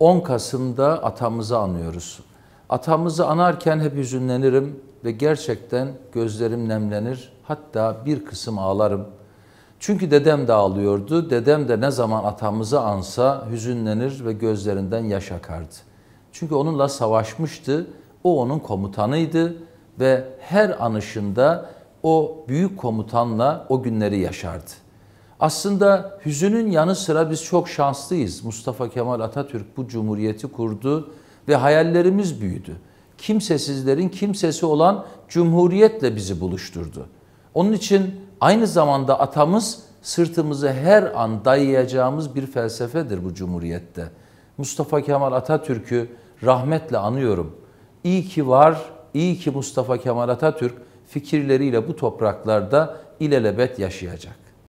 10 Kasım'da atamızı anıyoruz. Atamızı anarken hep hüzünlenirim ve gerçekten gözlerim nemlenir. Hatta bir kısım ağlarım. Çünkü dedem de ağlıyordu. Dedem de ne zaman atamızı ansa hüzünlenir ve gözlerinden yaş akardı. Çünkü onunla savaşmıştı. O onun komutanıydı ve her anışında o büyük komutanla o günleri yaşardı. Aslında hüzünün yanı sıra biz çok şanslıyız. Mustafa Kemal Atatürk bu cumhuriyeti kurdu ve hayallerimiz büyüdü. Kimsesizlerin kimsesi olan cumhuriyetle bizi buluşturdu. Onun için aynı zamanda atamız sırtımızı her an dayayacağımız bir felsefedir bu cumhuriyette. Mustafa Kemal Atatürk'ü rahmetle anıyorum. İyi ki var, iyi ki Mustafa Kemal Atatürk fikirleriyle bu topraklarda ilelebet yaşayacak.